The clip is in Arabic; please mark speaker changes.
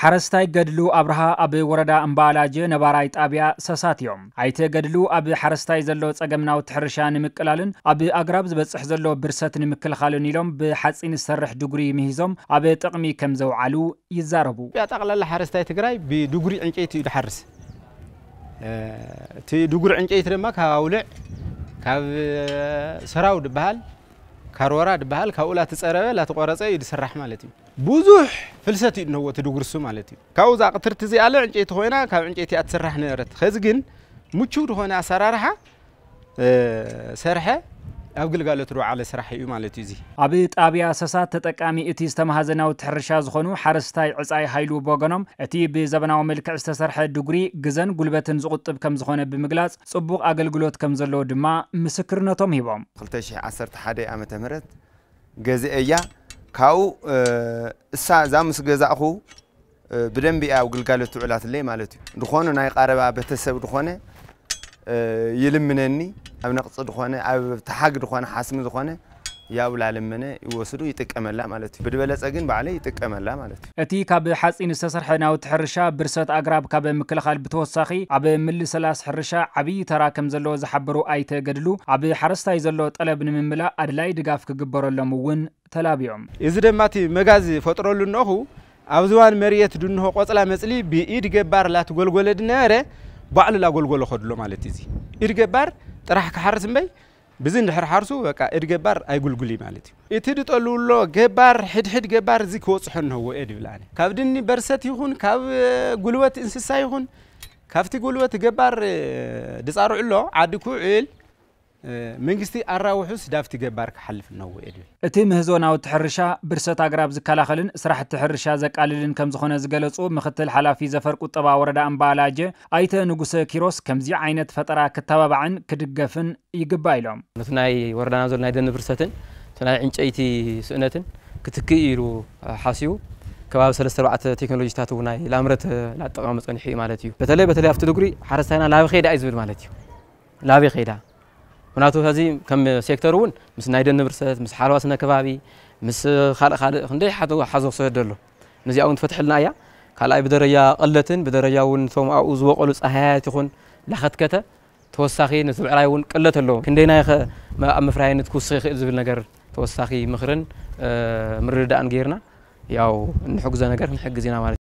Speaker 1: ሓረስታይ ገድሉ ኣብርሃ ኣብ ወረዳ እምባላጀ ነባራይ ጣብያ ሰሳት እዮም ኣይተ ገድሉ ኣብ ሓረስታይ ዘሎ ፀገም ናውቲ ሕርሻ ንምቅላልን ኣብ ኣግራብ ዝበፅሕ ዘሎ ብርሰት ንምክልኻልን ኢሎም ብሓፂን ዝሰርሕ ድጉሪ ምሂዞም ኣብ ጥቕሚ ከም ዘውዓሉ ይዛረቡ ጠቕላላ ሓረስታይ ትግራይ ብድጉሪ ዕንጨይቲ
Speaker 2: እዩ ድሓርስ እቲ ድጉሪ ዕንጨይቲ ድማ ካብ ኣውልዕ ካብ ስራው ድበሃል ካርወራ ድበሃል ካብኡ ላተፀረበ ላተቆረፀ እዩ ዝስራሕ ማለት እዩ ብዙሕ ፍልሰት እዩ ድነዎ እቲ ድጉርሱ ማለት እዩ ካብኡ እዛ ቅትርቲ እዚኣ ለ ዕንጨይቲ ኮይና ካብ ዕንጨይቲ እያ ትስራሕ ነበረት ከዚ ግን ምቹው ዝኾነ ኣሰራርሓ ሰርሐ ኣብ ግልጋሎት ዝወዓለ ስራሕ እዩ ማለት እዩ እዚ
Speaker 1: ኣብ ጣብያ ሰሳት ተጠቃሚ እቲ ዝተመሃዘ ናውቲ ሕርሻ ዝኾኑ ሓረስታይ ዕፃይ ሃይሉ በገኖም እቲ ብዘበናዊ መልክዕ ዝተሰርሐ ድጉሪ ግዘን ጉልበትን ዝቁጥብ ከም ዝኾነ ብምግላጽ ጽቡቕ ኣገልግሎት ከም ዘለዎ ድማ ምስክርነቶም ሂቦም 211 ዓ ም
Speaker 3: ገዝአ እያ ካብኡ እሳ እዛ ምስ ገዛእኹ ብደንቢ ኣብ ግልጋሎት ትውዕላትለይ ማለት እዩ ድኾኑ ናይ ቃረባ ቤተሰብ ድኾነ ይልምነኒ ኣብ ነቕፂ ድኾነ ኣብ ተሓግ ድኾነ ሓስሚ ዝኾነ ያብኡ ላለመነ ይወስዱ ይጥቀመላ ማለት እዩ ብድበለፀ ግን ባዕለ ይጥቀመላ ማለት እዩ
Speaker 1: እቲ ካብ ሓፂን ዝተሰርሐ ናውቲ ሕርሻ ብርሰት ኣግራብ ካብ ምክልኻል ብተወሳኺ ኣብ ምልስላስ ሕርሻ ዓብዪ ተራ ከም ዘለዎ ዝሓበሩ ኣይተገድሉ ኣብ ሓረስታይ ዘሎ ጠለብ ንምምላእ ኣድላይ ድጋፍ ክግበረሎም እውን ተላቢዖም
Speaker 2: እዚ ድማ እቲ መጋዝ ፈጥረሉ እንአኹ ኣብ ዝባን መርየት ድንሆ ቆፅላ መፅሊ ብኢድ ገባር ላትጎልጎለ ድነበረ ባዕሉ ላጎልጎሎ ከድሎ ማለት እዚ ኢድ ገባር ጥራሕ ክሓርስ እምበይ ብዚ እንድሕር ሓርሱ በቃ እድ ገባር ኣይጉልጉል ማለት እዩ እቲ ድጠልውሎ ገባር ሕድሕድ ገባር እዚ ክወፅሖ እንህዎ እየ ድብል ኣነ ካብ ድኒ በርሰት ይኹን ካብ ጉልበት እንስሳ ይኹን ካብቲ ጉልበት ገባር ድፃርዑሎ ዓዲ ኩዕል መንግስቲ ኣራውሑስ ዳብቲ ገባር ክሓልፍ እነዎ እድብል
Speaker 1: እቲ ምህዞ ናውቲ ሕርሻ ብርሰት ኣግራብ ዝከላኸልን ስራሕቲ ሕርሻ ዘቃልልን ከም ዝኾነ ዝገለጹ ምክትል ሓላፊ ዘፈር ቁጠባ ወረዳ እምባላጀ ኣይተ ንጉሰ ኪሮስ ከምዚ ዓይነት ፈጠራ ክተባባዕን ክድገፍን ይግባ ኢሎም
Speaker 4: ነቲ ናይ ወረዳና ዘሎ ናይ ደኒ ብርሰትን እቲ ናይ ዕንጨይቲ ስእነትን ክትክ ኢሉ ሓሲቡ ከባቢ 3ለስተ ኣርባዕተ ቴክኖሎጂታት እው ናይ ላምረት ላጠቃመ ፀኒሑ እዩ ማለት እዩ በተለይ በተለይ ኣብቲ ድጉሪ ሓረስታይና ላቢ ከይዳ እዩ ዝብል ማለት እዩ ላቢ ከይዳ هناك هذي كم سيكترون مس نايدن نبرسة مس حرواس نكبابي مس خال خال خندي حتى حزو صير دلو مس يأون فتح لنا يا أي بدر يا قلتن ون ثم أوز وقلت أهات يخون لخد كته توسخي نسبع راي ون قلت اللو كندينا يا خ ما أم فراي نتكوس خ إذا بدنا جر توسخي مخرن مرد
Speaker 1: أنجيرنا ياو نحجز نجر نحجزينا